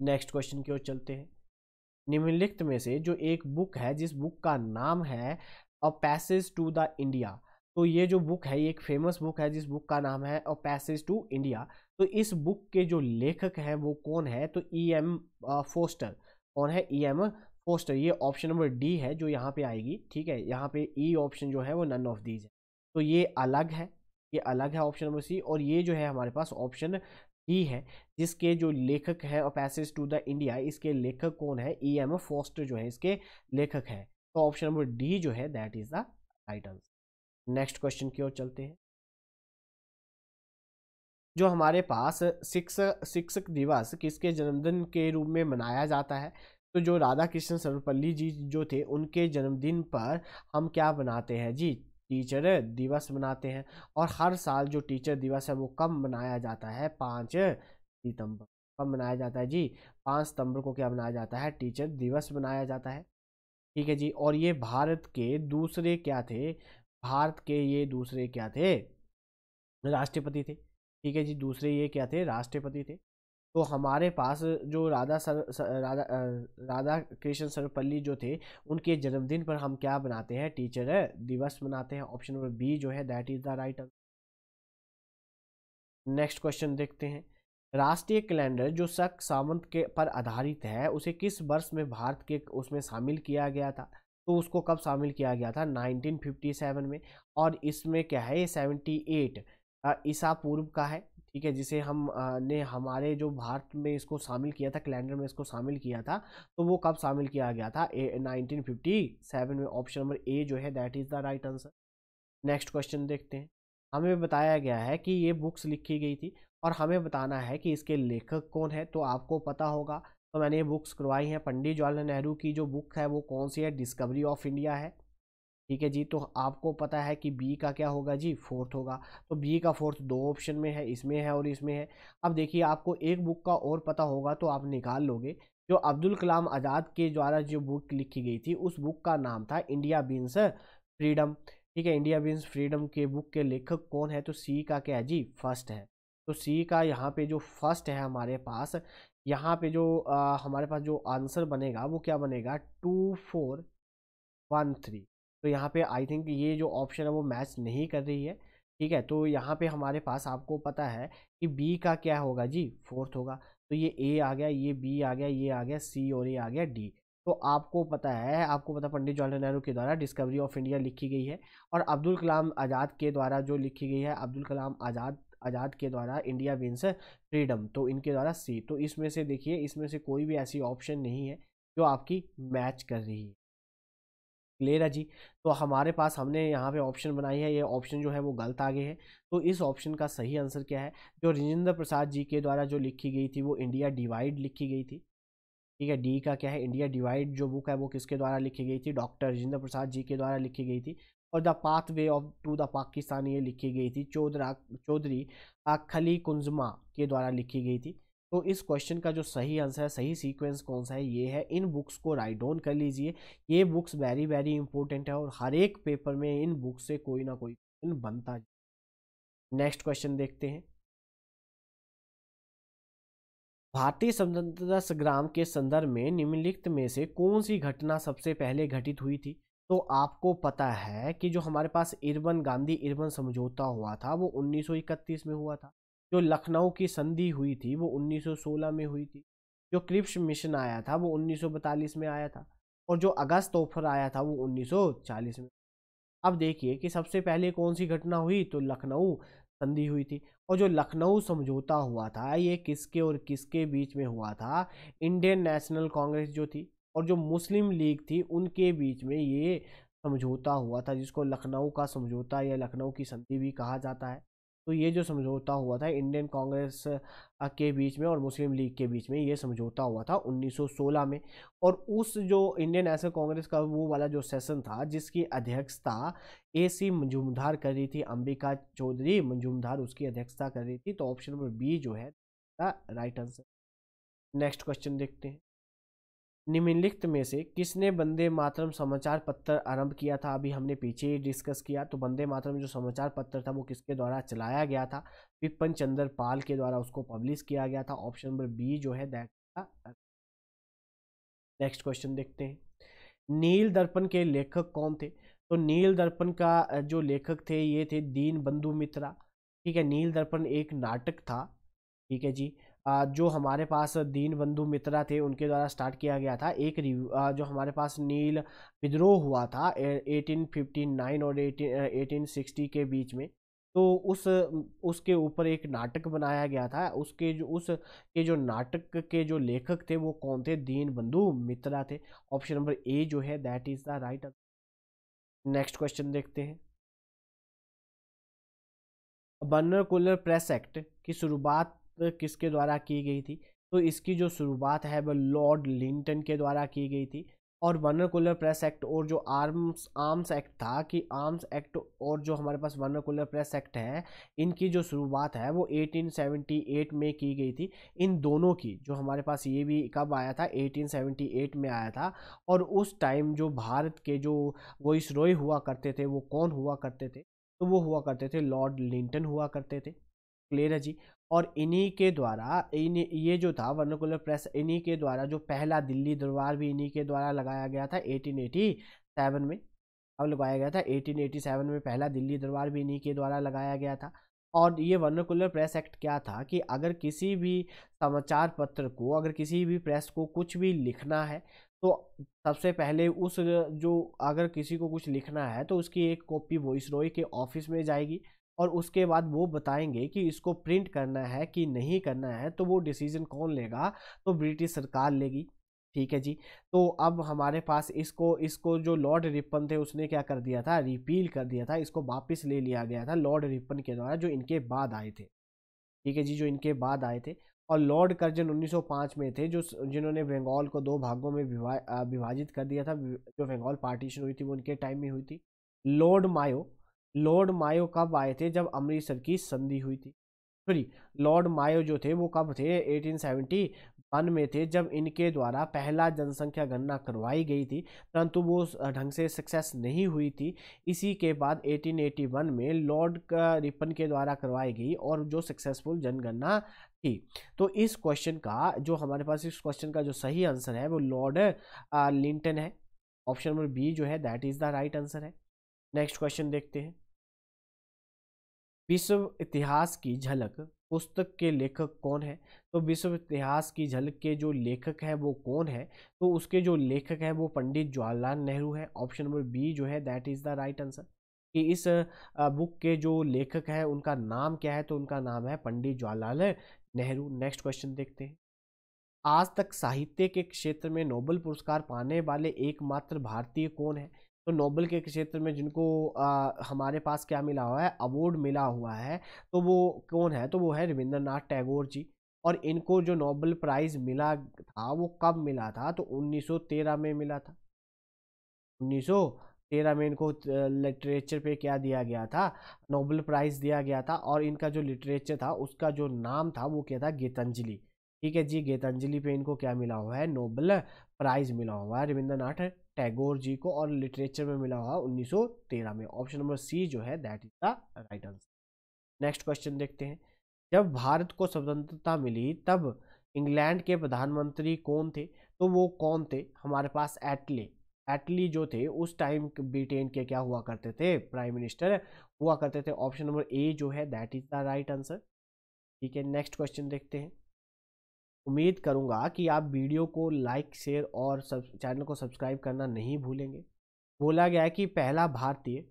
next question की ओर चलते हैं निम्नलिखित में से जो एक बुक है जिस बुक का नाम है a passage to the India तो ये जो बुक है ये एक फेमस बुक है जिस बुक का नाम है अ पैसेज टू इंडिया तो इस बुक के जो लेखक हैं वो कौन है तो ई एम फोस्टर कौन है ई एम फोस्टर ये ऑप्शन नंबर डी है जो यहाँ पे आएगी ठीक है यहाँ पे ई e ऑप्शन जो है वो नन ऑफ दीज है तो ये अलग है ये अलग है ऑप्शन नंबर सी और ये जो है हमारे पास ऑप्शन डी है जिसके जो लेखक हैं और पैसेज टू द इंडिया इसके लेखक कौन है ई एम फोस्टर जो है इसके लेखक है तो ऑप्शन नंबर डी जो है that is the right answer next question की ओर चलते हैं जो हमारे पास शिक्षक शिक्षक दिवस किसके जन्मदिन के रूप में मनाया जाता है तो जो राधा कृष्ण सर्वपल्ली जी जो थे उनके जन्मदिन पर हम क्या बनाते हैं जी टीचर दिवस मनाते हैं और हर साल जो टीचर दिवस है वो कब मनाया जाता है पाँच सितंबर कब मनाया जाता है जी पाँच सितंबर को क्या मनाया जाता है टीचर दिवस मनाया जाता है ठीक है जी और ये भारत के दूसरे क्या थे भारत के ये दूसरे क्या थे राष्ट्रपति थे ठीक है जी दूसरे ये क्या थे राष्ट्रपति थे तो हमारे पास जो राधा सर, सर राधा राधा कृष्ण सर्वपल्ली जो थे उनके जन्मदिन पर हम क्या बनाते हैं टीचर दिवस मनाते हैं ऑप्शन नंबर बी जो है that is the right answer next question देखते हैं राष्ट्रीय कैलेंडर जो शक सामंत के पर आधारित है उसे किस वर्ष में भारत के उसमें शामिल किया गया था तो उसको कब शामिल किया गया था 1957 में और इसमें क्या है ये 78 ईसा पूर्व का है ठीक है जिसे हम ने हमारे जो भारत में इसको शामिल किया था कैलेंडर में इसको शामिल किया था तो वो कब शामिल किया गया था ए, में ऑप्शन नंबर ए जो है that is the right answer next question देखते हैं हमें बताया गया है कि ये बुक्स लिखी गई थी और हमें बताना है कि इसके लेखक कौन है तो आपको पता होगा तो मैंने ये बुक्स करवाई हैं पंडित जवाहरलाल नेहरू की जो बुक है वो कौन सी है डिस्कवरी ऑफ इंडिया है ठीक है जी तो आपको पता है कि बी का क्या होगा जी फोर्थ होगा तो बी का फोर्थ दो ऑप्शन में है इसमें है और इसमें है अब देखिए आपको एक बुक का और पता होगा तो आप निकाल लोगे जो अब्दुल कलाम आज़ाद के द्वारा जो बुक लिखी गई थी उस बुक का नाम था इंडिया बीन्स फ्रीडम ठीक है इंडिया बीन्स फ्रीडम के बुक के लेखक कौन है तो सी का क्या है जी फर्स्ट है तो सी का यहाँ पे जो फर्स्ट है हमारे पास यहाँ पे जो आ, हमारे पास जो आंसर बनेगा वो क्या बनेगा टू फोर वन थ्री तो यहाँ पे आई थिंक ये जो ऑप्शन है वो मैच नहीं कर रही है ठीक है तो यहाँ पे हमारे पास आपको पता है कि बी का क्या होगा जी फोर्थ होगा तो ये ए आ गया ये बी आ गया ये आ गया सी और ये आ गया डी तो आपको पता है आपको पता पंडित जवाहरलाल नेहरू के द्वारा डिस्कवरी ऑफ इंडिया लिखी गई है और अब्दुल कलाम आज़ाद के द्वारा जो लिखी गई है अब्दुल कलाम आज़ाद आज़ाद के द्वारा इंडिया विंस फ्रीडम तो इनके द्वारा सी तो इसमें से देखिए इसमें से कोई भी ऐसी ऑप्शन नहीं है जो आपकी मैच कर रही है क्लियर है जी तो हमारे पास हमने यहाँ पे ऑप्शन बनाई है ये ऑप्शन जो है वो गलत आ गए है तो इस ऑप्शन का सही आंसर क्या है जो राजेंद्र प्रसाद जी के द्वारा जो लिखी गई थी वो इंडिया डिवाइड लिखी गई थी ठीक है डी का क्या है इंडिया डिवाइड जो बुक है वो किसके द्वारा लिखी गई थी डॉक्टर राजेंद्र प्रसाद जी के द्वारा लिखी गई थी और the pathway of to the Pakistan ये लिखी गई थी चौधरा चौधरी खली कुंजमा के द्वारा लिखी गई थी तो इस क्वेश्चन का जो सही आंसर है सही सीक्वेंस कौन सा है ये है इन बुक्स को राइट डाउन कर लीजिए ये बुक्स वेरी वेरी इंपॉर्टेंट है और हर एक पेपर में इन बुक्स से कोई ना कोई क्वेश्चन बनता है नेक्स्ट क्वेश्चन देखते हैं भारतीय स्वतंत्रता संग्राम के संदर्भ में निम्नलिखित में से कौन सी घटना सबसे पहले घटित हुई थी तो आपको पता है कि जो हमारे पास इरबन गांधी इरबन समझौता हुआ था वो 1931 में हुआ था जो लखनऊ की संधि हुई थी वो 1916 में हुई थी जो क्रिप्स मिशन आया था वो उन्नीस में आया था और जो अगस्त ऑफर आया था वो 1940 में अब देखिए कि सबसे पहले कौन सी घटना हुई तो लखनऊ संधि हुई थी और जो लखनऊ समझौता हुआ था ये किसके और किसके बीच में हुआ था इंडियन नेशनल कांग्रेस जो थी और जो मुस्लिम लीग थी उनके बीच में ये समझौता हुआ था जिसको लखनऊ का समझौता या लखनऊ की संधि भी कहा जाता है तो ये जो समझौता हुआ था इंडियन कांग्रेस के बीच में और मुस्लिम लीग के बीच में ये समझौता हुआ था 1916 में और उस जो इंडियन नेशनल कांग्रेस का वो वाला जो सेशन था जिसकी अध्यक्षता ए सी मंजूमधार कर रही थी अंबिका चौधरी मंजूमधार उसकी अध्यक्षता कर रही थी तो ऑप्शन नंबर बी जो है राइट आंसर नेक्स्ट क्वेश्चन देखते हैं निम्नलिखित में से किसने वंदे मातरम समाचार पत्र आरंभ किया था अभी हमने पीछे ही डिस्कस किया तो वंदे मातरम जो समाचार पत्र था वो किसके द्वारा चलाया गया था पिपन चंद्र पाल के द्वारा उसको पब्लिश किया गया था ऑप्शन नंबर बी जो है नेक्स्ट क्वेश्चन देखते हैं नील दर्पण के लेखक कौन थे तो नील दर्पण का जो लेखक थे ये थे दीन बंधु मित्रा ठीक है नील दर्पण एक नाटक था ठीक है जी जो हमारे पास दीन बंधु मित्रा थे उनके द्वारा स्टार्ट किया गया था एक रिव्यू जो हमारे पास नील विद्रोह हुआ था 1859 और 18 1860 के बीच में तो उस उसके ऊपर एक नाटक बनाया गया था उसके जो उस के जो नाटक के जो लेखक थे वो कौन थे दीन बंधु मित्रा थे ऑप्शन नंबर ए जो है that is the right next question देखते हैं बर्नर कुलर प्रेस एक्ट की शुरुआत किसके द्वारा की गई थी तो इसकी जो शुरुआत है वह लॉर्ड लिंटन के द्वारा की गई थी और वर्नरकुलर प्रेस एक्ट और जो आर्म्स आर्म्स एक्ट था कि आर्म्स एक्ट और जो हमारे पास वर्नरकुलर प्रेस एक्ट है इनकी जो शुरुआत है वो 1878 में की गई थी इन दोनों की जो हमारे पास ये भी कब आया था 1878 में आया था और उस टाइम जो भारत के जो वॉइस रॉय हुआ करते थे वो कौन हुआ करते थे तो वो हुआ करते थे लॉर्ड लिंटन हुआ करते थे क्लियर है जी और इन्हीं के द्वारा इन ये जो था वर्नकुलर प्रेस इन्हीं के द्वारा जो पहला दिल्ली दरबार भी इन्हीं के द्वारा लगाया गया था 1887 में अब लगाया गया था 1887 में पहला दिल्ली दरबार भी इन्हीं के द्वारा लगाया गया था और ये वर्नकुलर प्रेस एक्ट क्या था कि अगर किसी भी समाचार पत्र को अगर किसी भी प्रेस को कुछ भी लिखना है तो सबसे पहले उस जो अगर किसी को कुछ लिखना है तो उसकी एक कॉपी वॉइस रॉय के ऑफिस में जाएगी और उसके बाद वो बताएंगे कि इसको प्रिंट करना है कि नहीं करना है तो वो डिसीजन कौन लेगा तो ब्रिटिश सरकार लेगी ठीक है जी तो अब हमारे पास इसको इसको जो लॉर्ड रिपन थे उसने क्या कर दिया था रिपील कर दिया था इसको वापस ले लिया गया था लॉर्ड रिपन के द्वारा जो इनके बाद आए थे ठीक है जी जो इनके बाद आए थे और लॉर्ड कर्जन 1905 में थे जो जिन्होंने बंगाल को दो भागों में विभाजित कर दिया था जो बंगाल पार्टीशन हुई थी वो उनके टाइम में हुई थी लॉर्ड मायो लॉर्ड मायो कब आए थे जब अमृतसर की संधि हुई थी सॉरी लॉर्ड मायो जो थे वो कब थे 1871 में थे जब इनके द्वारा पहला जनसंख्या गणना करवाई गई थी परंतु वो ढंग से सक्सेस नहीं हुई थी इसी के बाद 1881 में लॉर्ड रिपन के द्वारा करवाई गई और जो सक्सेसफुल जनगणना थी तो इस क्वेश्चन का जो हमारे पास इस क्वेश्चन का जो सही आंसर है वो लॉर्ड लिंटन है ऑप्शन नंबर बी जो है that is the right answer है नेक्स्ट क्वेश्चन देखते हैं विश्व इतिहास की झलक पुस्तक के लेखक कौन है तो विश्व इतिहास की झलक के जो लेखक है वो कौन है तो उसके जो लेखक हैं वो पंडित जवाहरलाल नेहरू है ऑप्शन नंबर बी जो है that is the right answer कि इस बुक के जो लेखक हैं उनका नाम क्या है तो उनका नाम है पंडित जवाहरलाल नेहरू नेक्स्ट क्वेश्चन देखते हैं आज तक साहित्य के क्षेत्र में नोबल पुरस्कार पाने वाले एकमात्र भारतीय कौन है तो नोबल के क्षेत्र में जिनको आ, हमारे पास क्या मिला हुआ है अवार्ड मिला हुआ है तो वो कौन है तो वो है रविंद्रनाथ टैगोर जी और इनको जो नोबल प्राइज़ मिला था वो कब मिला था तो 1913 में मिला था 1913 में इनको लिटरेचर पे क्या दिया गया था नोबल प्राइज़ दिया गया था और इनका जो लिटरेचर था उसका जो नाम था वो क्या था गीतांजलि ठीक है जी गीतांजलि पे इनको क्या मिला हुआ है नोबल प्राइज़ मिला हुआ है रविंद्रनाथ टैगोर जी को और लिटरेचर में मिला हुआ 1913 में ऑप्शन नंबर सी जो है that is the right answer next question देखते हैं जब भारत को स्वतंत्रता मिली तब इंग्लैंड के प्रधानमंत्री कौन थे तो वो कौन थे हमारे पास एटले एटली जो थे उस टाइम ब्रिटेन के क्या हुआ करते थे प्राइम मिनिस्टर हुआ करते थे ऑप्शन नंबर ए जो है that is the right answer ठीक है नेक्स्ट क्वेश्चन देखते हैं उम्मीद करूंगा कि आप वीडियो को लाइक शेयर और सब चैनल को सब्सक्राइब करना नहीं भूलेंगे बोला गया है कि पहला भारतीय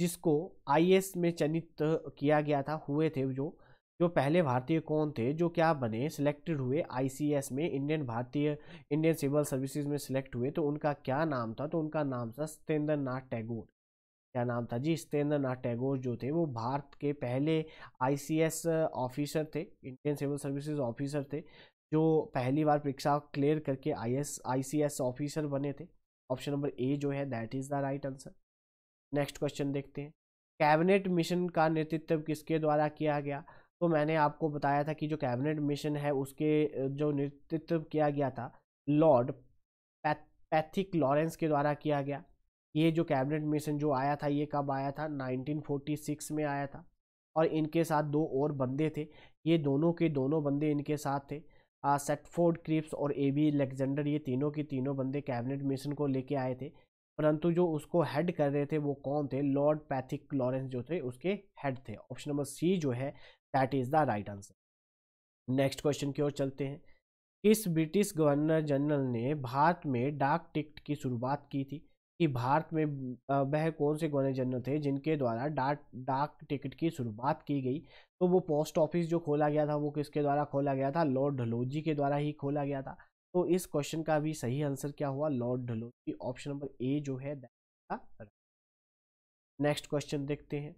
जिसको आईएएस में चयनित किया गया था हुए थे जो जो पहले भारतीय कौन थे जो क्या बने सिलेक्टेड हुए आईसीएस में इंडियन भारतीय इंडियन सिविल सर्विसेज में सिलेक्ट हुए तो उनका क्या नाम था तो उनका नाम था सत्येंद्र नाथ टैगोर क्या नाम था जी सत्येंद्र नाथ टैगोर जो थे वो भारत के पहले आईसीएस ऑफिसर थे इंडियन सिविल सर्विसेज ऑफिसर थे जो पहली बार परीक्षा क्लियर करके I S I C S officer बने थे ऑप्शन नंबर ए जो है that is the right answer next question देखते हैं कैबिनेट मिशन का नेतृत्व किसके द्वारा किया गया तो मैंने आपको बताया था कि जो कैबिनेट मिशन है उसके जो नेतृत्व किया गया था लॉर्ड पैथिक लॉरेंस के द्वारा किया गया ये जो कैबिनेट मिशन जो आया था ये कब आया था 1946 में आया था और इनके साथ दो और बंदे थे ये दोनों के दोनों बंदे इनके साथ थे सेटफोर्ड क्रिप्स और ए बी एलेक्जेंडर ये तीनों के तीनों बंदे कैबिनेट मिशन को लेके आए थे परंतु जो उसको हेड कर रहे थे वो कौन थे लॉर्ड पैथिक लॉरेंस जो थे उसके हेड थे ऑप्शन नंबर सी जो है that is the right answer next question की ओर चलते हैं किस ब्रिटिश गवर्नर जनरल ने भारत में डाक टिकट की शुरुआत की थी कि भारत में वह कौन से गवर्नर जनरल थे जिनके द्वारा डाक डाक टिकट की शुरुआत की गई तो वो पोस्ट ऑफिस जो खोला गया था वो किसके द्वारा खोला गया था लॉर्ड ढलोजी के द्वारा ही खोला गया था तो इस क्वेश्चन का भी सही आंसर क्या हुआ lord Dalhousie option number A जो है नेक्स्ट क्वेश्चन देखते हैं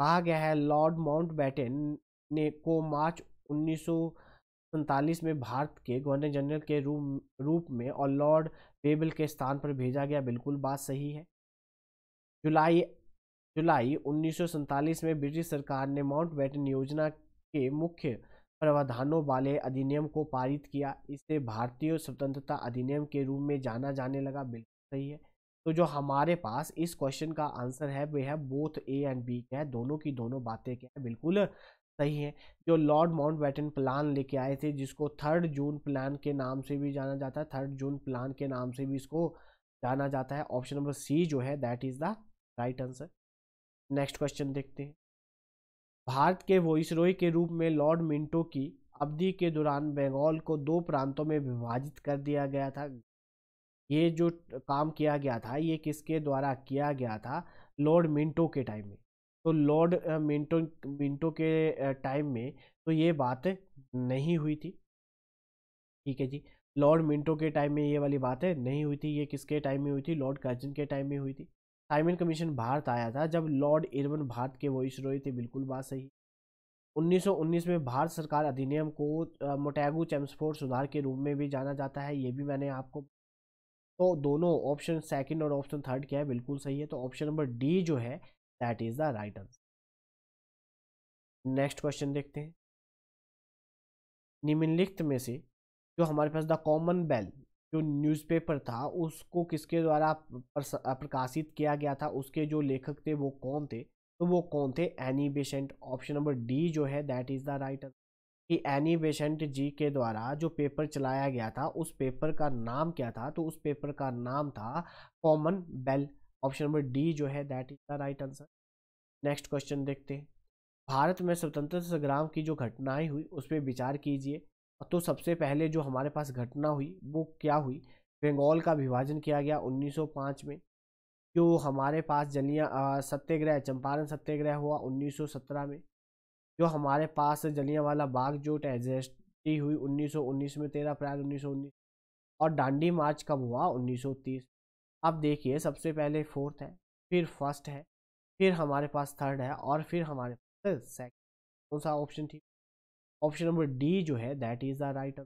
कहा गया है लॉर्ड माउंट बैटन ने को मार्च उन्नीस में भारत के गवर्नर जनरल के रूप रूप में और लॉर्ड पेबिल के स्थान पर भेजा गया बिल्कुल बात सही है जुलाई जुलाई उन्नीस में ब्रिटिश सरकार ने माउंट बैटन योजना के मुख्य प्रावधानों वाले अधिनियम को पारित किया इसे भारतीय स्वतंत्रता अधिनियम के रूप में जाना जाने लगा बिल्कुल सही है तो जो हमारे पास इस क्वेश्चन का आंसर है वह है बोथ ए एंड बी क्या है दोनों की दोनों बातें क्या है बिल्कुल सही है जो लॉर्ड माउंट बैटन प्लान लेके आए थे जिसको थर्ड जून प्लान के नाम से भी जाना जाता है थर्ड जून प्लान के नाम से भी इसको जाना जाता है ऑप्शन नंबर सी जो है that is the right answer next question देखते हैं भारत के वॉइसरोय के रूप में लॉर्ड मिंटो की अवधि के दौरान बंगाल को दो प्रांतों में विभाजित कर दिया गया था ये जो काम किया गया था ये किसके द्वारा किया गया था लॉर्ड मिंटो के टाइम में तो लॉर्ड मिंटो मिंटो के टाइम में तो ये बात नहीं हुई थी ठीक है जी लॉर्ड मिंटो के टाइम में ये वाली बात है नहीं हुई थी ये किसके टाइम में हुई थी लॉर्ड कर्जन के टाइम में हुई थी साइमन कमीशन भारत आया था जब लॉर्ड इरवन भारत के वॉइस रॉय थे बिल्कुल बात सही 1919 में भारत सरकार अधिनियम को मोटैगू चैम्सफोर्ड सुधार के रूप में भी जाना जाता है ये भी मैंने आपको तो दोनों ऑप्शन सेकेंड और ऑप्शन थर्ड क्या है बिल्कुल सही है तो ऑप्शन नंबर डी जो है that is the right answer next question देखते हैं निम्नलिखित में से जो हमारे पास द कॉमन बेल जो न्यूज़पेपर था उसको किसके द्वारा प्रकाशित किया गया था उसके जो लेखक थे वो कौन थे तो वो कौन थे Annie Besant option number D जो है that is the right answer कि एनी बेसेंट जी के द्वारा जो पेपर चलाया गया था उस पेपर का नाम क्या था तो उस पेपर का नाम था Commonweal option number D जो है that is the right answer next question देखते हैं भारत में स्वतंत्रता संग्राम की जो घटनाएं हुई उस पर विचार कीजिए तो सबसे पहले जो हमारे पास घटना हुई वो क्या हुई बंगाल का विभाजन किया गया 1905 में जो हमारे पास जलिया सत्याग्रह चंपारण सत्याग्रह हुआ 1917 में जो हमारे पास जलियावाला बाग जो ट्रेजेस्टी हुई 1919 में 13 अप्रैल 1919 और डांडी मार्च कब हुआ उन्नीस अब देखिए सबसे पहले फोर्थ है फिर फर्स्ट है फिर हमारे पास थर्ड है और फिर हमारे पास सेकंड कौन सा ऑप्शन ठीक ऑप्शन नंबर डी जो है दैट इज़ द राइट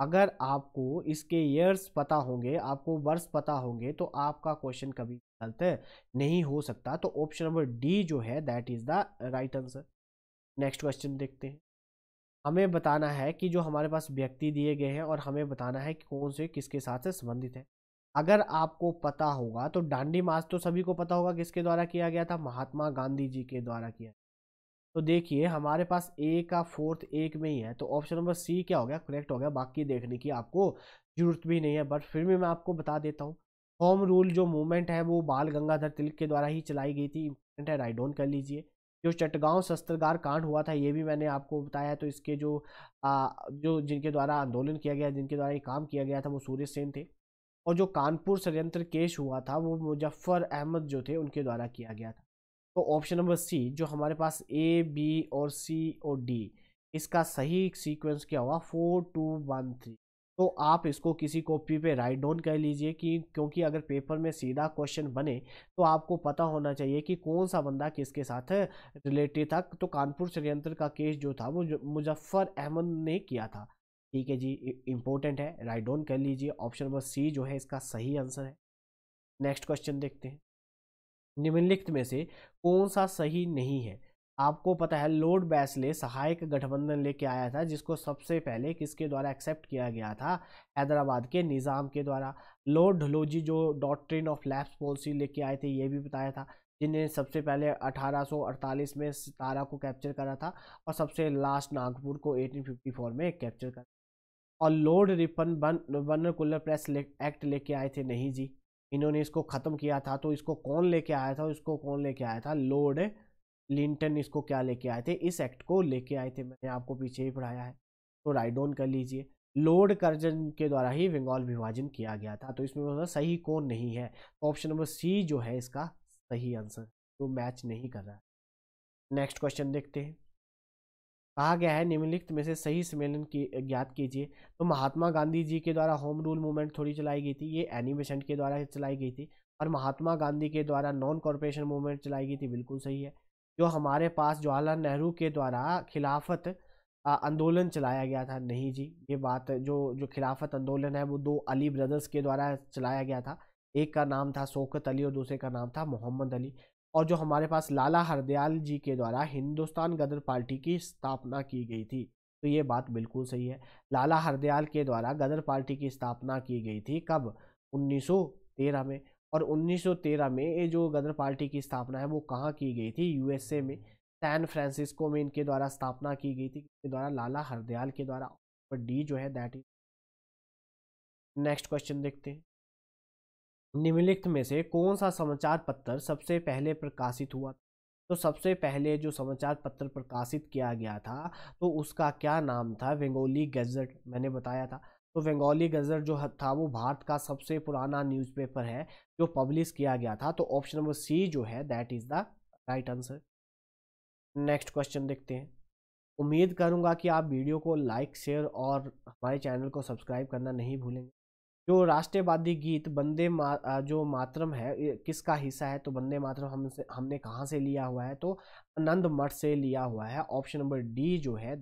अगर आपको इसके ईयर्स पता होंगे आपको वर्ष पता होंगे तो आपका क्वेश्चन कभी गलत नहीं हो सकता तो ऑप्शन नंबर डी जो है that is the right answer next question देखते हैं हमें बताना है कि जो हमारे पास व्यक्ति दिए गए हैं और हमें बताना है कि कौन से किसके साथ से संबंधित है अगर आपको पता होगा तो डांडी मार्च तो सभी को पता होगा किसके द्वारा किया गया था महात्मा गांधी जी के द्वारा किया तो देखिए हमारे पास ए का फोर्थ एक में ही है तो ऑप्शन नंबर सी क्या हो गया करेक्ट हो गया बाकी देखने की आपको जरूरत भी नहीं है बट फिर भी मैं आपको बता देता हूँ होम रूल जो मूवमेंट है वो बाल गंगाधर तिलक के द्वारा ही चलाई गई थी इंपॉर्टेंट है राइट डाउन कर लीजिए जो चटगांव शस्त्रगार कांड हुआ था ये भी मैंने आपको बताया तो इसके जो आ, जो जिनके द्वारा आंदोलन किया गया जिनके द्वारा ये काम किया गया था वो सूर्य सेन थे और जो कानपुर षडयंत्र केस हुआ था वो मुजफ्फर अहमद जो थे उनके द्वारा किया गया था तो ऑप्शन नंबर सी जो हमारे पास ए बी और सी और डी इसका सही सीक्वेंस क्या हुआ फोर टू वन थ्री तो आप इसको किसी कॉपी पे राइट डाउन कर लीजिए कि क्योंकि अगर पेपर में सीधा क्वेश्चन बने तो आपको पता होना चाहिए कि कौन सा बंदा किसके साथ रिलेटेड था तो कानपुर षडयंत्र का केस जो था वो मुजफ्फर अहमद ने किया था ठीक है जी इम्पोर्टेंट है राइट डाउन कर लीजिए ऑप्शन नंबर सी जो है इसका सही आंसर है नेक्स्ट क्वेश्चन देखते हैं निम्नलिखित में से कौन सा सही नहीं है आपको पता है लोड बैसले सहायक गठबंधन लेके आया था जिसको सबसे पहले किसके द्वारा एक्सेप्ट किया गया था हैदराबाद के निज़ाम के द्वारा लॉर्ड ढलोजी जो डॉक्ट्रिन ऑफ लैप्स पॉलिसी लेके आए थे ये भी बताया था जिन्हें सबसे पहले 1848 में सितारा को कैप्चर करा था और सबसे लास्ट नागपुर को 1854 में कैप्चर करा और लोड रिफंड बर्नर कुलर प्रेस ले, एक्ट लेके आए थे नहीं जी इन्होंने इसको ख़त्म किया था तो इसको कौन लेके आया था इसको कौन लेके आया था लोड लिंटन इसको क्या लेके आए थे इस एक्ट को लेके आए थे मैंने आपको पीछे ही पढ़ाया है तो राइट डाउन कर लीजिए लोड कर्जन के द्वारा ही बंगाल विभाजन किया गया था तो इसमें मतलब सही कौन नहीं है ऑप्शन नंबर सी जो है इसका सही आंसर तो मैच नहीं कर रहा है नेक्स्ट क्वेश्चन देखते हैं कहा गया है निम्नलिखित में से सही सम्मेलन की ज्ञात कीजिए तो महात्मा गांधी जी के द्वारा होम रूल मूवमेंट थोड़ी चलाई गई थी ये एनिमेशन के द्वारा चलाई गई थी और महात्मा गांधी के द्वारा नॉन कॉरपोरेशन मूवमेंट चलाई गई थी बिल्कुल सही है जो हमारे पास जवाहरलाल नेहरू के द्वारा खिलाफत आंदोलन चलाया गया था नहीं जी ये बात जो जो खिलाफत आंदोलन है वो दो अली ब्रदर्स के द्वारा चलाया गया था एक का नाम था शोकत अली और दूसरे का नाम था मोहम्मद अली और जो हमारे पास लाला हरदयाल जी के द्वारा हिंदुस्तान गदर पार्टी की स्थापना की गई थी तो ये बात बिल्कुल सही है लाला हरदयाल के द्वारा गदर पार्टी की स्थापना की गई थी कब 1913 में और 1913 में ये जो गदर पार्टी की स्थापना है वो कहाँ की गई थी यूएसए में सैन फ्रांसिस्को में इनके द्वारा स्थापना की गई थी इनके द्वारा लाला हरदयाल के द्वारा डी जो है दैट इज नेक्स्ट क्वेश्चन देखते हैं निम्नलिखित में से कौन सा समाचार पत्र सबसे पहले प्रकाशित हुआ था तो सबसे पहले जो समाचार पत्र प्रकाशित किया गया था तो उसका क्या नाम था बंगाली गजट मैंने बताया था तो बंगाली गजट जो था वो भारत का सबसे पुराना न्यूज़पेपर है जो पब्लिश किया गया था तो ऑप्शन नंबर सी जो है that is the right answer next question देखते हैं उम्मीद करूंगा कि आप वीडियो को लाइक शेयर और हमारे चैनल को सब्सक्राइब करना नहीं भूलेंगे जो राष्ट्रवादी गीत बंदे मा, जो मातरम है किसका हिस्सा है तो बंदे मातरम हमसे हमने कहाँ से लिया हुआ है तो आनंद मठ से लिया हुआ है ऑप्शन नंबर डी जो है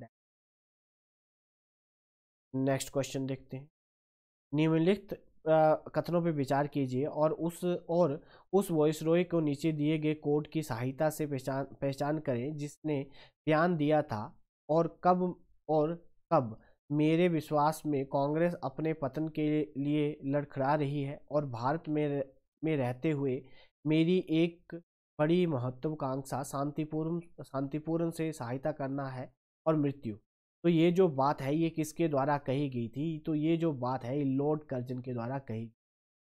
नेक्स्ट क्वेश्चन देखते हैं निम्नलिखित कथनों पर विचार कीजिए और उस और उस वॉइस रोय को नीचे दिए गए कोड की सहायता से पहचान पहचान करें जिसने बयान दिया था और कब और कब मेरे विश्वास में कांग्रेस अपने पतन के लिए लड़खड़ा रही है और भारत में में रहते हुए मेरी एक बड़ी महत्वाकांक्षा शांतिपूर्ण शांतिपूर्ण से सहायता करना है और मृत्यु तो ये जो बात है ये किसके द्वारा कही गई थी तो ये जो बात है लॉर्ड कर्जन के द्वारा कही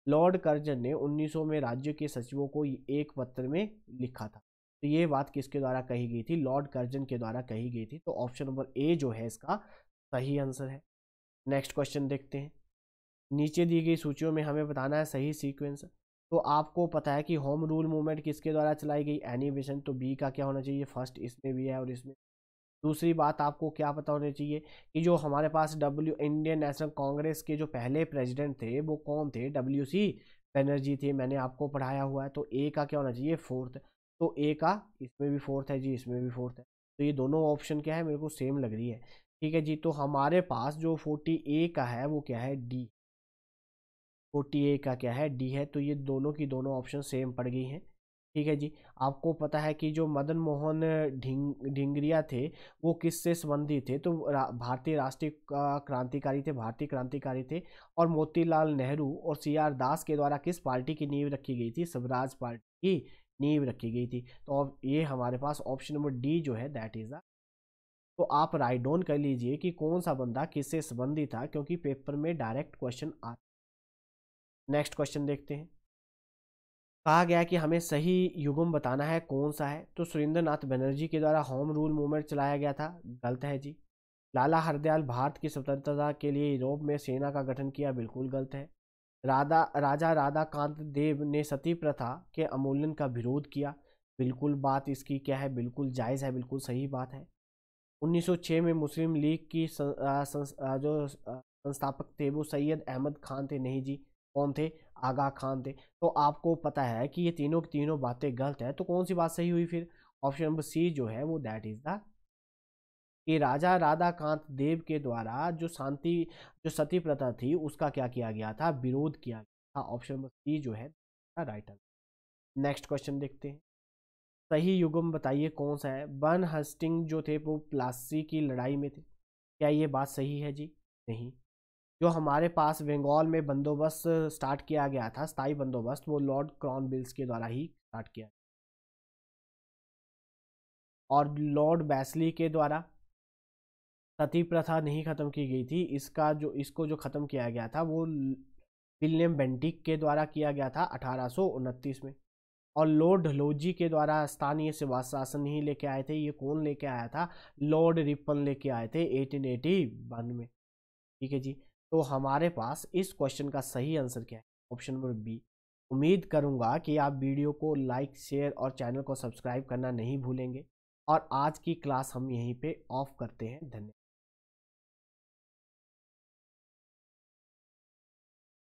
लॉर्ड कर्जन ने 1900 में राज्य के सचिवों को एक पत्र में लिखा था तो ये बात किसके द्वारा कही गई थी लॉर्ड कर्जन के द्वारा कही गई थी तो ऑप्शन नंबर ए जो है इसका सही आंसर है नेक्स्ट क्वेश्चन देखते हैं नीचे दी गई सूचियों में हमें बताना है सही सीक्वेंस तो आपको पता है कि होम रूल मूवमेंट किसके द्वारा चलाई गई एनिमेशन तो बी का क्या होना चाहिए फर्स्ट इसमें भी है और इसमें दूसरी बात आपको क्या पता होना चाहिए कि जो हमारे पास डब्ल्यू इंडियन नेशनल कांग्रेस के जो पहले प्रेसिडेंट थे वो कौन थे डब्ल्यू सी बनर्जी थे मैंने आपको पढ़ाया हुआ है तो ए का क्या होना चाहिए फोर्थ तो ए का इसमें भी फोर्थ है जी इसमें भी फोर्थ है तो ये दोनों ऑप्शन क्या है मेरे को सेम लग रही है ठीक है जी तो हमारे पास जो फोर्टी ए का है वो क्या है डी फोर्टी ए का क्या है डी है तो ये दोनों की दोनों ऑप्शन सेम पड़ गई हैं ठीक है जी आपको पता है कि जो मदन मोहन ढिंग ढिंगरिया थे वो किससे संबंधित थे तो रा, भारतीय राष्ट्रीय क्रांतिकारी थे भारतीय क्रांतिकारी थे और मोतीलाल नेहरू और सी आर दास के द्वारा किस पार्टी की नींव रखी गई थी स्वराज पार्टी की नींव रखी गई थी तो अब ये हमारे पास ऑप्शन नंबर डी जो है दैट इज़ द तो आप राइट डाउन कर लीजिए कि कौन सा बंदा किससे संबंधित था क्योंकि पेपर में डायरेक्ट क्वेश्चन आ नेक्स्ट क्वेश्चन देखते हैं कहा गया कि हमें सही युगम बताना है कौन सा है तो सुरेंद्र नाथ बनर्जी के द्वारा होम रूल मूवमेंट चलाया गया था गलत है जी लाला हरदयाल भारत की स्वतंत्रता के लिए यूरोप में सेना का गठन किया बिल्कुल गलत है राधा राजा राधा कांत देव ने सती प्रथा के अमूल्यन का विरोध किया बिल्कुल बात इसकी क्या है बिल्कुल जायज़ है बिल्कुल सही बात है 1906 में मुस्लिम लीग की सं, आ, सं, आ, जो संस्थापक थे वो सैयद अहमद खान थे नहीं जी कौन थे आगा खान थे तो आपको पता है कि ये तीनों की तीनों बातें गलत है तो कौन सी बात सही हुई फिर ऑप्शन नंबर सी जो है वो दैट इज़ द कि राजा राधाकांत देव के द्वारा जो शांति जो सती प्रथा थी उसका क्या किया गया था विरोध किया गया था ऑप्शन नंबर सी जो है राइट आंसर नेक्स्ट क्वेश्चन देखते हैं सही युगम बताइए कौन सा है बर्न हस्टिंग जो थे वो प्लासी की लड़ाई में थे क्या ये बात सही है जी नहीं जो हमारे पास बंगाल में बंदोबस्त स्टार्ट किया गया था स्थायी बंदोबस्त वो लॉर्ड क्रॉन बिल्स के द्वारा ही स्टार्ट किया और लॉर्ड बैसली के द्वारा सती प्रथा नहीं ख़त्म की गई थी इसका जो इसको जो ख़त्म किया गया था वो विलियम बेंटिक के द्वारा किया गया था अठारह में और लॉर्ड ढलोजी के द्वारा स्थानीय सेवा शासन ही लेके आए थे ये कौन लेके आया था लॉर्ड रिपन लेके आए थे एटीन एटी वन में ठीक है जी तो हमारे पास इस क्वेश्चन का सही आंसर क्या है ऑप्शन नंबर बी उम्मीद करूँगा कि आप वीडियो को लाइक शेयर और चैनल को सब्सक्राइब करना नहीं भूलेंगे और आज की क्लास हम यहीं पर ऑफ करते हैं धन्यवाद